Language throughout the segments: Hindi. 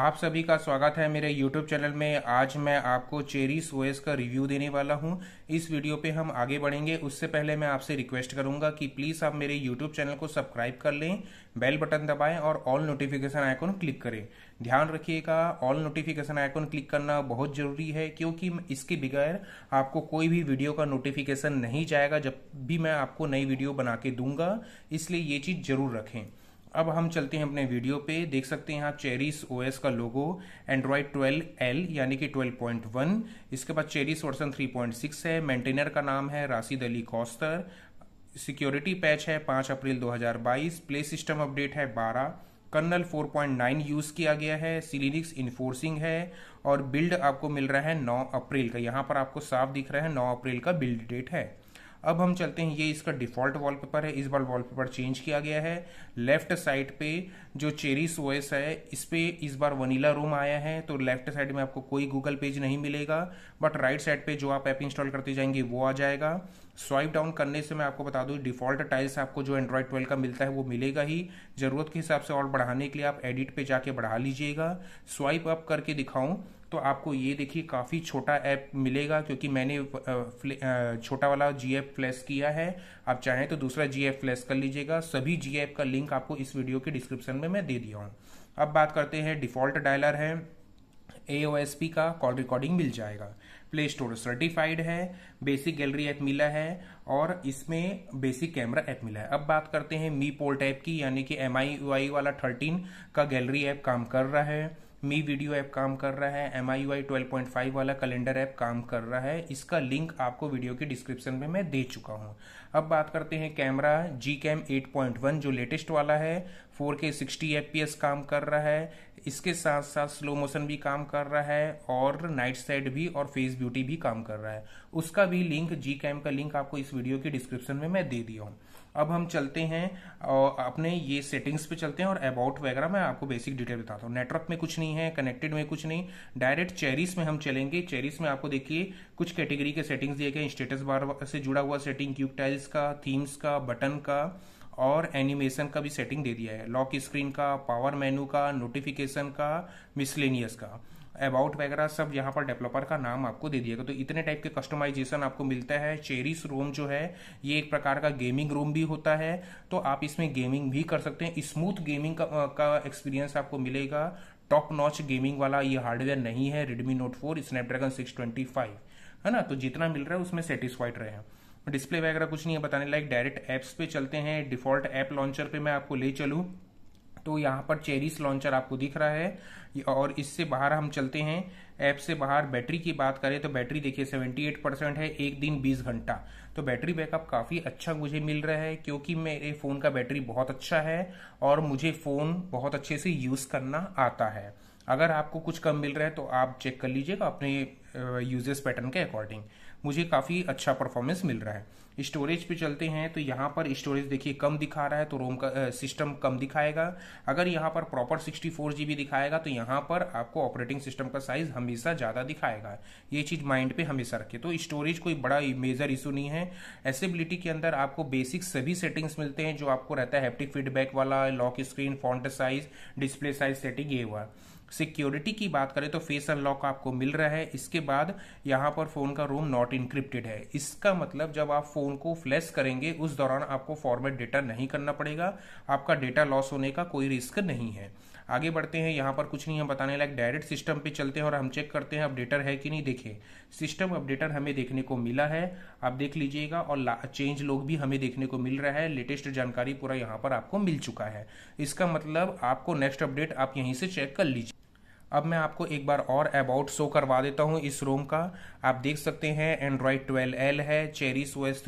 आप सभी का स्वागत है मेरे YouTube चैनल में आज मैं आपको चेरी सोएस का रिव्यू देने वाला हूं इस वीडियो पे हम आगे बढ़ेंगे उससे पहले मैं आपसे रिक्वेस्ट करूंगा कि प्लीज़ आप मेरे YouTube चैनल को सब्सक्राइब कर लें बेल बटन दबाएं और ऑल नोटिफिकेशन आइकन क्लिक करें ध्यान रखिएगा ऑल नोटिफिकेशन आइकन क्लिक करना बहुत ज़रूरी है क्योंकि इसके बगैर आपको कोई भी वीडियो का नोटिफिकेशन नहीं जाएगा जब भी मैं आपको नई वीडियो बना के दूंगा इसलिए ये चीज़ ज़रूर रखें अब हम चलते हैं अपने वीडियो पे देख सकते हैं यहाँ चेरीस ओएस का लोगो एंड्रॉयड 12 एल यानी कि 12.1 इसके बाद चेरीस वर्सन 3.6 है मेंटेनर का नाम है राशिद अली कौस्तर सिक्योरिटी पैच है 5 अप्रैल 2022 प्ले सिस्टम अपडेट है 12 कर्नल 4.9 यूज़ किया गया है सिलिनिक्स इन्फोर्सिंग है और बिल्ड आपको मिल रहा है 9 अप्रैल का यहाँ पर आपको साफ दिख रहा है 9 अप्रैल का बिल्ड डेट है अब हम चलते हैं ये इसका डिफॉल्ट वॉलपेपर है इस बार वॉलपेपर चेंज किया गया है लेफ्ट साइड पे जो चेरीस सोएस है इस पे इस बार वनीला रूम आया है तो लेफ्ट साइड में आपको कोई गूगल पेज नहीं मिलेगा बट राइट साइड पे जो आप ऐप इंस्टॉल करते जाएंगे वो आ जाएगा स्वाइप डाउन करने से मैं आपको बता दू डिफॉल्ट टाइल्स आपको जो एंड्रॉयड ट्वेल्व का मिलता है वो मिलेगा ही ज़रूरत के हिसाब से और बढ़ाने के लिए आप एडिट पे जाके बढ़ा लीजिएगा स्वाइप अप करके दिखाऊं तो आपको ये देखिए काफ़ी छोटा ऐप मिलेगा क्योंकि मैंने छोटा वाला जी एफ फ्लैस किया है आप चाहें तो दूसरा जी एफ फ्लैस कर लीजिएगा सभी जी एफ का लिंक आपको इस वीडियो के डिस्क्रिप्शन में मैं दे दिया हूँ अब बात करते हैं डिफ़ॉल्ट डायलर है ए ओ एस पी का कॉल रिकॉर्डिंग मिल जाएगा प्ले स्टोर सर्टिफाइड है बेसिक गैलरी ऐप मिला है और इसमें बेसिक कैमरा ऐप मिला है अब बात करते हैं मी पोल्ट ऐप की यानी कि एम आई वाला थर्टीन का गैलरी ऐप काम कर रहा है मी वीडियो ऐप काम कर रहा है M I Y twelve point five वाला कैलेंडर ऐप काम कर रहा है इसका लिंक आपको वीडियो के डिस्क्रिप्शन में मैं दे चुका हूँ अब बात करते हैं camera G cam eight point one जो लेटेस्ट वाला है फोर के सिक्सटी एफ पी एस काम कर रहा है इसके साथ साथ स्लो मोशन भी काम कर रहा है और नाइट साइड भी और फेस ब्यूटी भी काम कर रहा है उसका भी लिंक जी कैम का लिंक आपको इस वीडियो के डिस्क्रिप्शन में मैं दे दिया हूँ अब हम चलते हैं और अपने ये सेटिंग्स पे चलते हैं और अबाउट वगैरह मैं आपको बेसिक डिटेल बताता हूँ नेटवर्क में कुछ नहीं है कनेक्टेड में कुछ नहीं डायरेक्ट चेरीस में हम चलेंगे चेरीस में आपको देखिए कुछ कैटेगरी के सेटिंग्स दिए गए स्टेटस बार से जुड़ा हुआ सेटिंग क्यूब टाइल्स का थीम्स का बटन का और एनिमेशन का भी सेटिंग दे दिया है लॉक स्क्रीन का पावर मेनू का नोटिफिकेशन का मिसलेनियस का अबाउट वगैरह सब यहाँ पर डेवलपर का नाम आपको दे दिएगा तो इतने टाइप के कस्टमाइजेशन आपको मिलता है चेरिस रोम जो है ये एक प्रकार का गेमिंग रूम भी होता है तो आप इसमें गेमिंग भी कर सकते हैं स्मूथ गेमिंग का, का एक्सपीरियंस आपको मिलेगा टॉप नॉच गेमिंग वाला ये हार्डवेयर नहीं है Redmi note four Snapdragon six twenty five है ना तो जितना मिल रहा है उसमें सेटिस्फाइड रहे हैं डिस्प्ले वगैरह कुछ नहीं है बताने लाइक डायरेक्ट ऐप्स पे चलते हैं डिफॉल्ट ऐप लॉन्चर पे मैं आपको ले चलूँ तो यहाँ पर चेरीस लॉन्चर आपको दिख रहा है और इससे बाहर हम चलते हैं ऐप से बाहर बैटरी की बात करें तो बैटरी देखिए 78 परसेंट है एक दिन 20 घंटा तो बैटरी बैकअप काफ़ी अच्छा मुझे मिल रहा है क्योंकि मेरे फ़ोन का बैटरी बहुत अच्छा है और मुझे फ़ोन बहुत अच्छे से यूज़ करना आता है अगर आपको कुछ कम मिल रहा है तो आप चेक कर लीजिएगा अपने यूजर्स पैटर्न के अकॉर्डिंग मुझे काफ़ी अच्छा परफॉर्मेंस मिल रहा है स्टोरेज पे चलते हैं तो यहाँ पर स्टोरेज देखिए कम दिखा रहा है तो रोम का सिस्टम कम दिखाएगा अगर यहाँ पर प्रॉपर सिक्सटी फोर जी दिखाएगा तो यहाँ पर आपको ऑपरेटिंग सिस्टम का साइज हमेशा ज़्यादा दिखाएगा ये चीज़ माइंड पे हमेशा रखिए तो स्टोरेज कोई बड़ा मेजर इशू नहीं है एसेबिलिटी के अंदर आपको बेसिक सभी सेटिंग्स मिलते हैं जो आपको रहता है हैप्टिक फीडबैक वाला lock screen font size display size setting ये हुआ सिक्योरिटी की बात करें तो फेस अनलॉक आपको मिल रहा है इसके बाद यहाँ पर फ़ोन का रोम नॉट इनक्रिप्टेड है इसका मतलब जब आप फ़ोन को फ्लैश करेंगे उस दौरान आपको फॉर्मेट डेटा नहीं करना पड़ेगा आपका डेटा लॉस होने का कोई रिस्क नहीं है आगे बढ़ते हैं यहाँ पर कुछ नहीं हम बताने लायक डायरेक्ट सिस्टम पे चलते हैं और हम चेक करते हैं अपडेटर है कि नहीं देखे सिस्टम अपडेटर हमें देखने को मिला है आप देख लीजिएगा और चेंज लोग भी हमें देखने को मिल रहा है लेटेस्ट जानकारी पूरा यहाँ पर आपको मिल चुका है इसका मतलब आपको नेक्स्ट अपडेट आप यहीं से चेक कर लीजिए अब मैं आपको एक बार और अबाउट शो करवा देता हूँ इस रोम का आप देख सकते हैं एंड्रॉयड 12L है चेरिस सो एस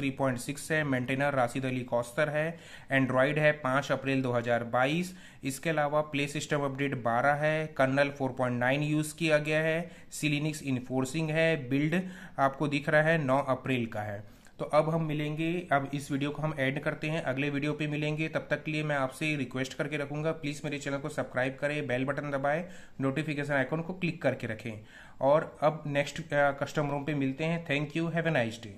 है मेंटेनर राशिद अली कौस्तर है एंड्रॉयड है 5 अप्रैल 2022 इसके अलावा प्ले सिस्टम अपडेट 12 है कर्नल 4.9 यूज़ किया गया है सिलिनिक्स इन्फोर्सिंग है बिल्ड आपको दिख रहा है 9 अप्रैल का है तो अब हम मिलेंगे अब इस वीडियो को हम एंड करते हैं अगले वीडियो पे मिलेंगे तब तक के लिए मैं आपसे रिक्वेस्ट करके रखूंगा प्लीज़ मेरे चैनल को सब्सक्राइब करें बेल बटन दबाए नोटिफिकेशन आइकॉन को क्लिक करके रखें और अब नेक्स्ट कस्टम रूम पे मिलते हैं thank you have a nice day